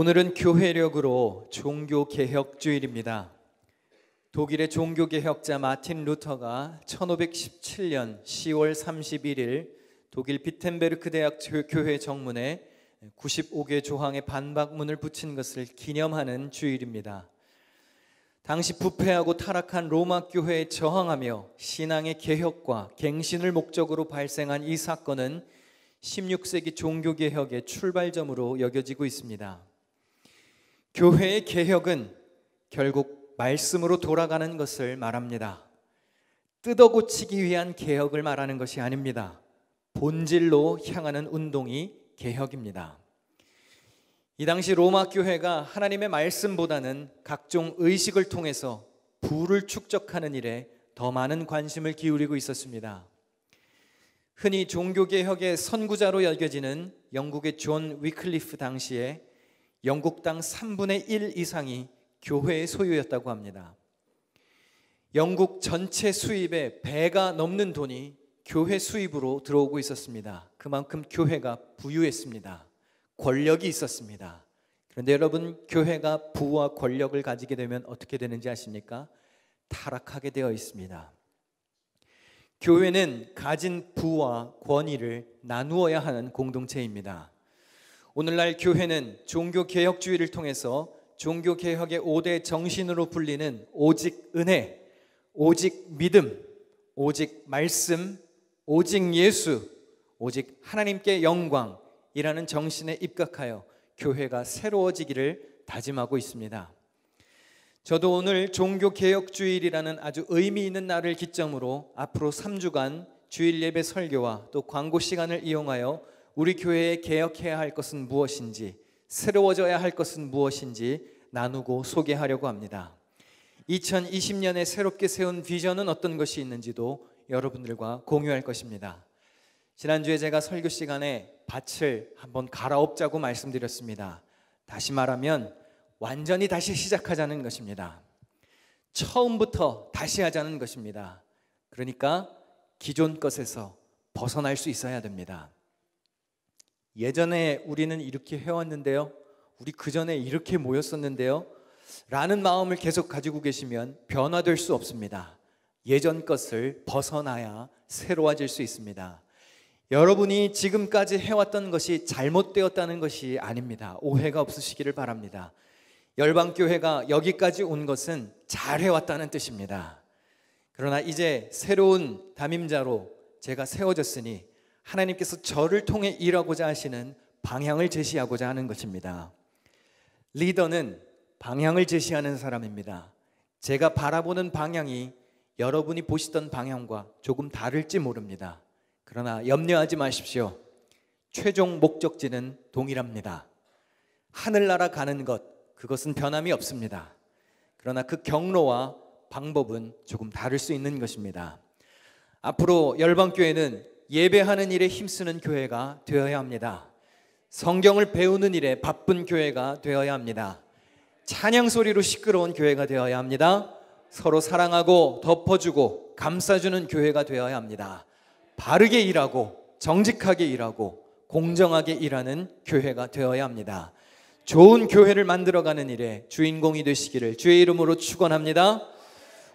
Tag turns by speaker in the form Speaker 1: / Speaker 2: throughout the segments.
Speaker 1: 오늘은 교회력으로 종교개혁주일입니다. 독일의 종교개혁자 마틴 루터가 1517년 10월 31일 독일 비텐베르크 대학 교회 정문에 95개 조항의 반박문을 붙인 것을 기념하는 주일입니다. 당시 부패하고 타락한 로마 교회에 저항하며 신앙의 개혁과 갱신을 목적으로 발생한 이 사건은 16세기 종교개혁의 출발점으로 여겨지고 있습니다. 교회의 개혁은 결국 말씀으로 돌아가는 것을 말합니다. 뜯어 고치기 위한 개혁을 말하는 것이 아닙니다. 본질로 향하는 운동이 개혁입니다. 이 당시 로마 교회가 하나님의 말씀보다는 각종 의식을 통해서 부를 축적하는 일에 더 많은 관심을 기울이고 있었습니다. 흔히 종교개혁의 선구자로 여겨지는 영국의 존 위클리프 당시에 영국 땅 3분의 1 이상이 교회의 소유였다고 합니다. 영국 전체 수입의 배가 넘는 돈이 교회 수입으로 들어오고 있었습니다. 그만큼 교회가 부유했습니다. 권력이 있었습니다. 그런데 여러분, 교회가 부와 권력을 가지게 되면 어떻게 되는지 아십니까? 타락하게 되어 있습니다. 교회는 가진 부와 권위를 나누어야 하는 공동체입니다. 오늘날 교회는 종교개혁주의를 통해서 종교개혁의 5대 정신으로 불리는 오직 은혜, 오직 믿음, 오직 말씀, 오직 예수, 오직 하나님께 영광이라는 정신에 입각하여 교회가 새로워지기를 다짐하고 있습니다. 저도 오늘 종교개혁주일이라는 아주 의미 있는 날을 기점으로 앞으로 3주간 주일 예배 설교와 또 광고 시간을 이용하여 우리 교회에 개혁해야 할 것은 무엇인지, 새로워져야 할 것은 무엇인지 나누고 소개하려고 합니다. 2020년에 새롭게 세운 비전은 어떤 것이 있는지도 여러분들과 공유할 것입니다. 지난주에 제가 설교 시간에 밭을 한번 갈아엎자고 말씀드렸습니다. 다시 말하면 완전히 다시 시작하자는 것입니다. 처음부터 다시 하자는 것입니다. 그러니까 기존 것에서 벗어날 수 있어야 됩니다. 예전에 우리는 이렇게 해왔는데요. 우리 그 전에 이렇게 모였었는데요. 라는 마음을 계속 가지고 계시면 변화될 수 없습니다. 예전 것을 벗어나야 새로워질 수 있습니다. 여러분이 지금까지 해왔던 것이 잘못되었다는 것이 아닙니다. 오해가 없으시기를 바랍니다. 열방교회가 여기까지 온 것은 잘해왔다는 뜻입니다. 그러나 이제 새로운 담임자로 제가 세워졌으니 하나님께서 저를 통해 일하고자 하시는 방향을 제시하고자 하는 것입니다. 리더는 방향을 제시하는 사람입니다. 제가 바라보는 방향이 여러분이 보시던 방향과 조금 다를지 모릅니다. 그러나 염려하지 마십시오. 최종 목적지는 동일합니다. 하늘나라 가는 것, 그것은 변함이 없습니다. 그러나 그 경로와 방법은 조금 다를 수 있는 것입니다. 앞으로 열방교회는 예배하는 일에 힘쓰는 교회가 되어야 합니다. 성경을 배우는 일에 바쁜 교회가 되어야 합니다. 찬양 소리로 시끄러운 교회가 되어야 합니다. 서로 사랑하고 덮어주고 감싸주는 교회가 되어야 합니다. 바르게 일하고 정직하게 일하고 공정하게 일하는 교회가 되어야 합니다. 좋은 교회를 만들어가는 일에 주인공이 되시기를 주의 이름으로 축원합니다.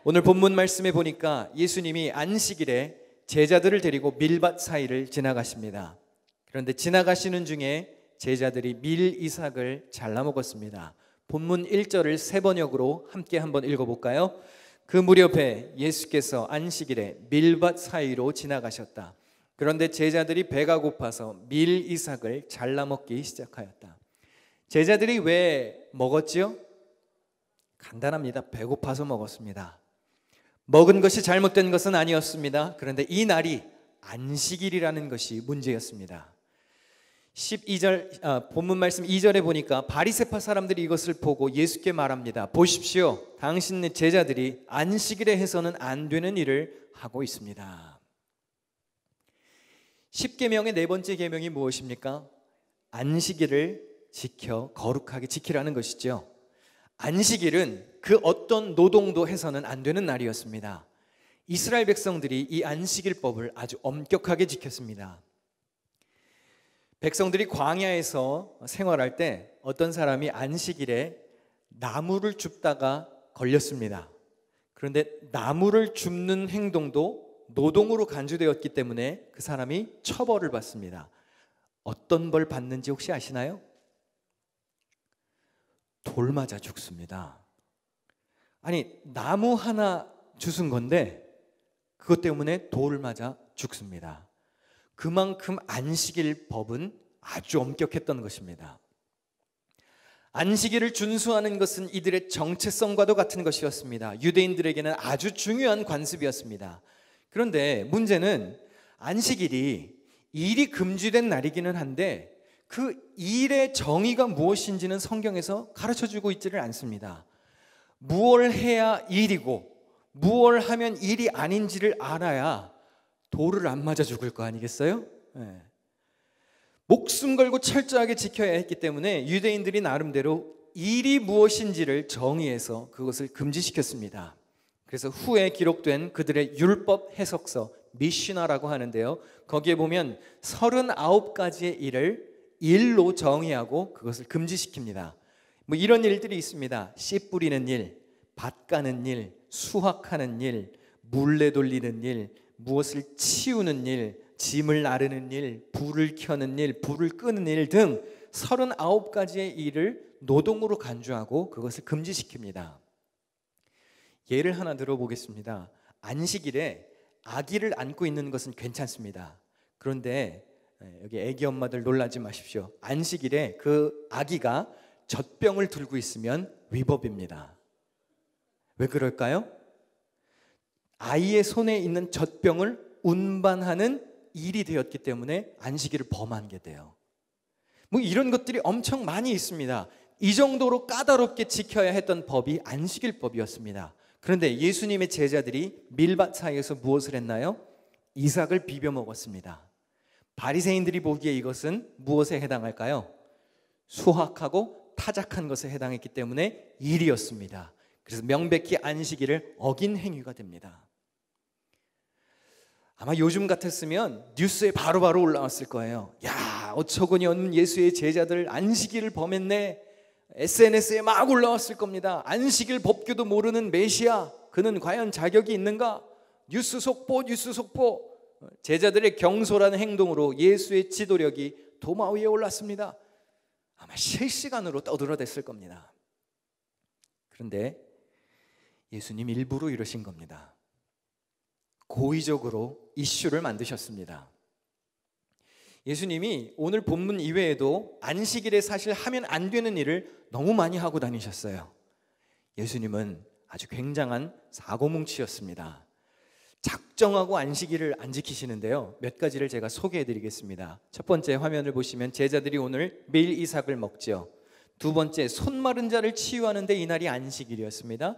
Speaker 1: 오늘 본문 말씀에 보니까 예수님이 안식일에 제자들을 데리고 밀밭 사이를 지나가십니다. 그런데 지나가시는 중에 제자들이 밀 이삭을 잘라먹었습니다. 본문 1절을 세 번역으로 함께 한번 읽어볼까요? 그 무렵에 예수께서 안식일에 밀밭 사이로 지나가셨다. 그런데 제자들이 배가 고파서 밀 이삭을 잘라먹기 시작하였다. 제자들이 왜 먹었지요? 간단합니다. 배고파서 먹었습니다. 먹은 것이 잘못된 것은 아니었습니다. 그런데 이 날이 안식일이라는 것이 문제였습니다. 12절 아, 본문 말씀 2절에 보니까 바리새파 사람들이 이것을 보고 예수께 말합니다. 보십시오. 당신의 제자들이 안식일에 해서는 안 되는 일을 하고 있습니다. 10계명의 네 번째 계명이 무엇입니까? 안식일을 지켜 거룩하게 지키라는 것이죠. 안식일은 그 어떤 노동도 해서는 안 되는 날이었습니다. 이스라엘 백성들이 이 안식일법을 아주 엄격하게 지켰습니다. 백성들이 광야에서 생활할 때 어떤 사람이 안식일에 나무를 줍다가 걸렸습니다. 그런데 나무를 줍는 행동도 노동으로 간주되었기 때문에 그 사람이 처벌을 받습니다. 어떤 벌 받는지 혹시 아시나요? 돌 맞아 죽습니다. 아니 나무 하나 주신 건데 그것 때문에 돌을 맞아 죽습니다. 그만큼 안식일 법은 아주 엄격했던 것입니다. 안식일을 준수하는 것은 이들의 정체성과도 같은 것이었습니다. 유대인들에게는 아주 중요한 관습이었습니다. 그런데 문제는 안식일이 일이 금지된 날이기는 한데 그 일의 정의가 무엇인지는 성경에서 가르쳐 주고 있지를 않습니다. 무얼 해야 일이고 무얼 하면 일이 아닌지를 알아야 돌을 안 맞아 죽을 거 아니겠어요? 네. 목숨 걸고 철저하게 지켜야 했기 때문에 유대인들이 나름대로 일이 무엇인지를 정의해서 그것을 금지시켰습니다. 그래서 후에 기록된 그들의 율법 해석서 미시나라고 하는데요. 거기에 보면 39가지의 일을 일로 정의하고 그것을 금지시킵니다. 뭐 이런 일들이 있습니다. 씨 뿌리는 일, 밭 가는 일, 수확하는 일, 물레 돌리는 일, 무엇을 치우는 일, 짐을 나르는 일, 불을 켜는 일, 불을 끄는 일 등 39가지의 일을 노동으로 간주하고 그것을 금지시킵니다. 예를 하나 들어보겠습니다. 안식일에 아기를 안고 있는 것은 괜찮습니다. 그런데 여기 애기 엄마들 놀라지 마십시오. 안식일에 그 아기가 젖병을 들고 있으면 위법입니다. 왜 그럴까요? 아이의 손에 있는 젖병을 운반하는 일이 되었기 때문에 안식일을 범한 게 돼요. 뭐 이런 것들이 엄청 많이 있습니다. 이 정도로 까다롭게 지켜야 했던 법이 안식일법이었습니다. 그런데 예수님의 제자들이 밀밭 사이에서 무엇을 했나요? 이삭을 비벼 먹었습니다. 바리새인들이 보기에 이것은 무엇에 해당할까요? 수학하고 타작한 것에 해당했기 때문에 일이었습니다. 그래서 명백히 안식일을 어긴 행위가 됩니다. 아마 요즘 같았으면 뉴스에 바로바로 바로 올라왔을 거예요. 야, 어처구니 없는 예수의 제자들 안식일을 범했네. SNS에 막 올라왔을 겁니다. 안식일 법규도 모르는 메시아, 그는 과연 자격이 있는가? 뉴스 속보, 뉴스 속보. 제자들의 경솔한 행동으로 예수의 지도력이 도마 위에 올랐습니다. 아마 실시간으로 떠들어댔을 겁니다. 그런데 예수님 일부러 이러신 겁니다. 고의적으로 이슈를 만드셨습니다. 예수님이 오늘 본문 이외에도 안식일에 사실 하면 안 되는 일을 너무 많이 하고 다니셨어요. 예수님은 아주 굉장한 사고뭉치였습니다. 특정하고 안식일을 안 지키시는데요. 몇 가지를 제가 소개해 드리겠습니다. 첫 번째 화면을 보시면 제자들이 오늘 매일 이삭을 먹지요. 두 번째 손 마른 자를 치유하는데 이날이 안식일이었습니다.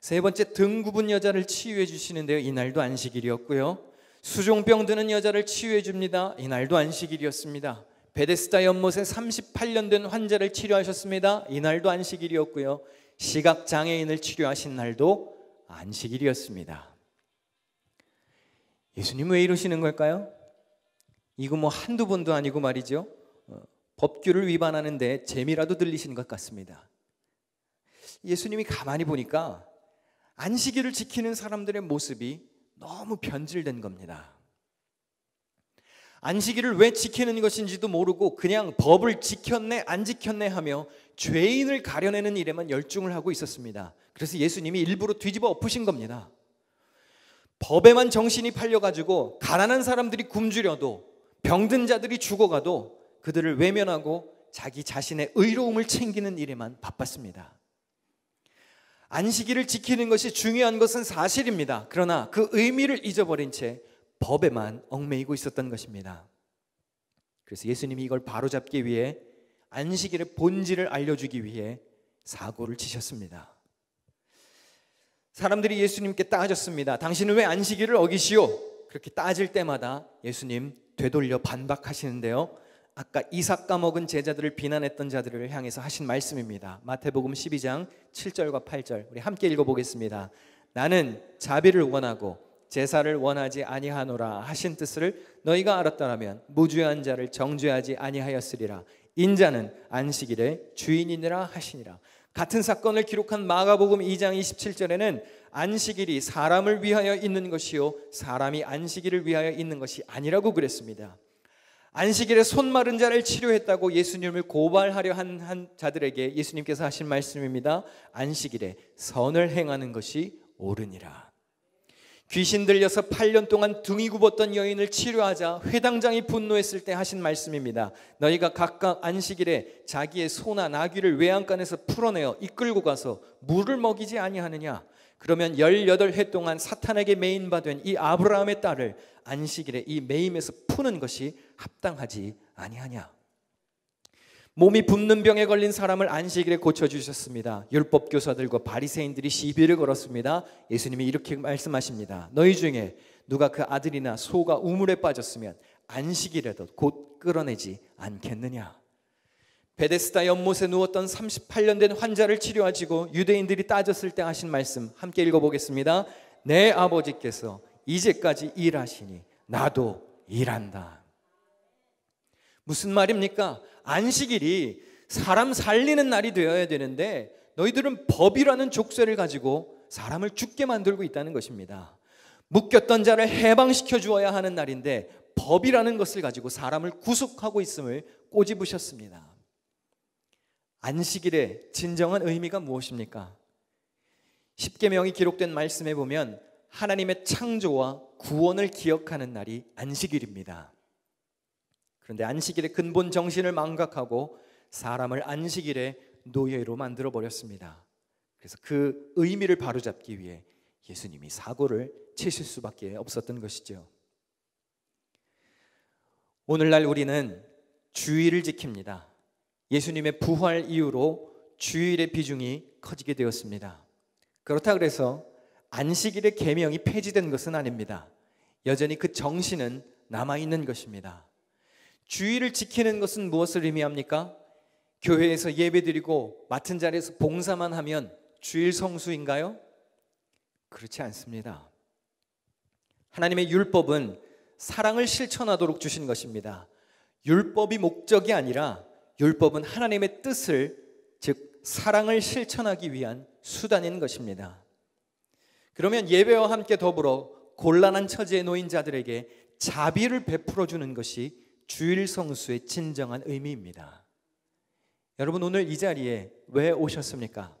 Speaker 1: 세 번째 등 굽은 여자를 치유해 주시는데요. 이날도 안식일이었고요. 수종병 드는 여자를 치유해 줍니다. 이날도 안식일이었습니다. 베데스다 연못에 38년 된 환자를 치료하셨습니다. 이날도 안식일이었고요. 시각 장애인을 치료하신 날도 안식일이었습니다. 예수님 왜 이러시는 걸까요? 이거 뭐 한두 번도 아니고 말이죠. 어, 법규를 위반하는데 재미라도 들리신 것 같습니다. 예수님이 가만히 보니까 안식일을 지키는 사람들의 모습이 너무 변질된 겁니다. 안식일을 왜 지키는 것인지도 모르고 그냥 법을 지켰네 안 지켰네 하며 죄인을 가려내는 일에만 열중을 하고 있었습니다. 그래서 예수님이 일부러 뒤집어 엎으신 겁니다. 법에만 정신이 팔려가지고 가난한 사람들이 굶주려도 병든 자들이 죽어가도 그들을 외면하고 자기 자신의 의로움을 챙기는 일에만 바빴습니다. 안식일을 지키는 것이 중요한 것은 사실입니다. 그러나 그 의미를 잊어버린 채 법에만 얽매이고 있었던 것입니다. 그래서 예수님이 이걸 바로잡기 위해 안식일의 본질을 알려주기 위해 사고를 치셨습니다. 사람들이 예수님께 따졌습니다. 당신은 왜 안식일을 어기시오? 그렇게 따질 때마다 예수님 되돌려 반박하시는데요. 아까 이삭 까먹은 제자들을 비난했던 자들을 향해서 하신 말씀입니다. 마태복음 12장 7절과 8절. 우리 함께 읽어 보겠습니다. 나는 자비를 원하고 제사를 원하지 아니하노라 하신 뜻을 너희가 알았더라면 무죄한 자를 정죄하지 아니하였으리라. 인자는 안식일의 주인이니라 하시니라. 같은 사건을 기록한 마가복음 2장 27절에는 안식일이 사람을 위하여 있는 것이요 사람이 안식일을 위하여 있는 것이 아니라고 그랬습니다. 안식일에 손 마른 자를 치료했다고 예수님을 고발하려 한, 한 자들에게 예수님께서 하신 말씀입니다. 안식일에 선을 행하는 것이 옳으니라. 귀신 들려서 8년 동안 등이 굽었던 여인을 치료하자 회당장이 분노했을 때 하신 말씀입니다. 너희가 각각 안식일에 자기의 소나 나귀를 외양간에서 풀어내어 이끌고 가서 물을 먹이지 아니하느냐. 그러면 18회 동안 사탄에게 메인 바된 이 아브라함의 딸을 안식일에 이 메임에서 푸는 것이 합당하지 아니하냐. 몸이 붓는 병에 걸린 사람을 안식일에 고쳐주셨습니다. 율법 교사들과 바리새인들이 시비를 걸었습니다. 예수님이 이렇게 말씀하십니다. 너희 중에 누가 그 아들이나 소가 우물에 빠졌으면 안식일에도 곧 끌어내지 않겠느냐. 베데스다 연못에 누웠던 38년 된 환자를 치료하시고 유대인들이 따졌을 때 하신 말씀 함께 읽어보겠습니다. 내 아버지께서 이제까지 일하시니 나도 일한다. 무슨 말입니까? 안식일이 사람 살리는 날이 되어야 되는데 너희들은 법이라는 족쇄를 가지고 사람을 죽게 만들고 있다는 것입니다. 묶였던 자를 해방시켜 주어야 하는 날인데 법이라는 것을 가지고 사람을 구속하고 있음을 꼬집으셨습니다. 안식일의 진정한 의미가 무엇입니까? 1계명이 기록된 말씀에 보면 하나님의 창조와 구원을 기억하는 날이 안식일입니다. 그런데 안식일의 근본 정신을 망각하고 사람을 안식일의 노예로 만들어 버렸습니다. 그래서 그 의미를 바로잡기 위해 예수님이 사고를 치실 수밖에 없었던 것이죠. 오늘날 우리는 주일을 지킵니다. 예수님의 부활 이후로 주일의 비중이 커지게 되었습니다. 그렇다 그래서 안식일의 계명이 폐지된 것은 아닙니다. 여전히 그 정신은 남아 있는 것입니다. 주의를 지키는 것은 무엇을 의미합니까? 교회에서 예배드리고 맡은 자리에서 봉사만 하면 주일 성수인가요? 그렇지 않습니다. 하나님의 율법은 사랑을 실천하도록 주신 것입니다. 율법이 목적이 아니라 율법은 하나님의 뜻을 즉 사랑을 실천하기 위한 수단인 것입니다. 그러면 예배와 함께 더불어 곤란한 처지에 놓인 자들에게 자비를 베풀어 주는 것이 주일 성수의 진정한 의미입니다. 여러분 오늘 이 자리에 왜 오셨습니까?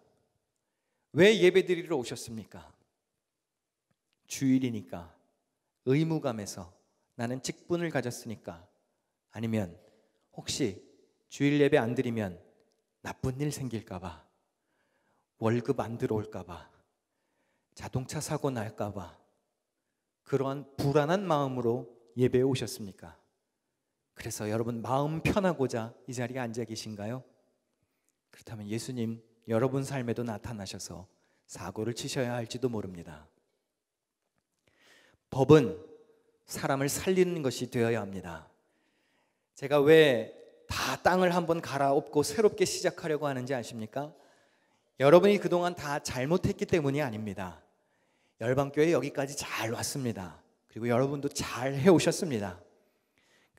Speaker 1: 왜 예배드리러 오셨습니까? 주일이니까 의무감에서 나는 직분을 가졌으니까 아니면 혹시 주일 예배 안 드리면 나쁜 일 생길까봐 월급 안 들어올까봐 자동차 사고 날까봐 그러한 불안한 마음으로 예배에 오셨습니까? 그래서 여러분 마음 편하고자 이 자리에 앉아 계신가요? 그렇다면 예수님 여러분 삶에도 나타나셔서 사고를 치셔야 할지도 모릅니다. 법은 사람을 살리는 것이 되어야 합니다. 제가 왜 다 땅을 한번 갈아엎고 새롭게 시작하려고 하는지 아십니까? 여러분이 그동안 다 잘못했기 때문이 아닙니다. 열방교회 여기까지 잘 왔습니다. 그리고 여러분도 잘 해오셨습니다.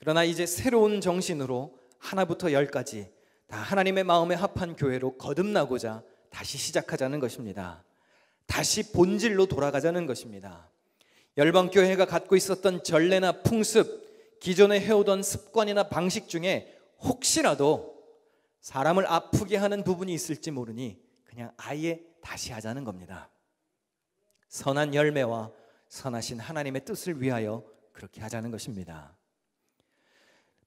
Speaker 1: 그러나 이제 새로운 정신으로 하나부터 열까지 다 하나님의 마음에 합한 교회로 거듭나고자 다시 시작하자는 것입니다. 다시 본질로 돌아가자는 것입니다. 열방교회가 갖고 있었던 전례나 풍습, 기존에 해오던 습관이나 방식 중에 혹시라도 사람을 아프게 하는 부분이 있을지 모르니 그냥 아예 다시 하자는 겁니다. 선한 열매와 선하신 하나님의 뜻을 위하여 그렇게 하자는 것입니다.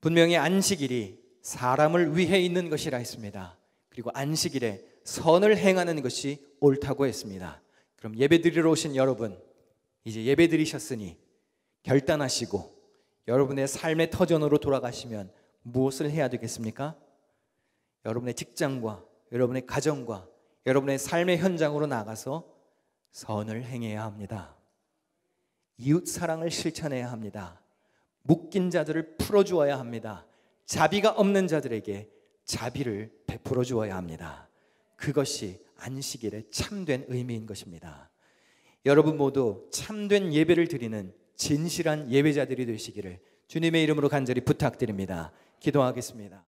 Speaker 1: 분명히 안식일이 사람을 위해 있는 것이라 했습니다. 그리고 안식일에 선을 행하는 것이 옳다고 했습니다. 그럼 예배 드리러 오신 여러분, 이제 예배 드리셨으니 결단하시고 여러분의 삶의 터전으로 돌아가시면 무엇을 해야 되겠습니까? 여러분의 직장과 여러분의 가정과 여러분의 삶의 현장으로 나가서 선을 행해야 합니다. 이웃 사랑을 실천해야 합니다. 묶인 자들을 풀어주어야 합니다. 자비가 없는 자들에게 자비를 베풀어 주어야 합니다. 그것이 안식일의 참된 의미인 것입니다. 여러분 모두 참된 예배를 드리는 진실한 예배자들이 되시기를 주님의 이름으로 간절히 부탁드립니다. 기도하겠습니다.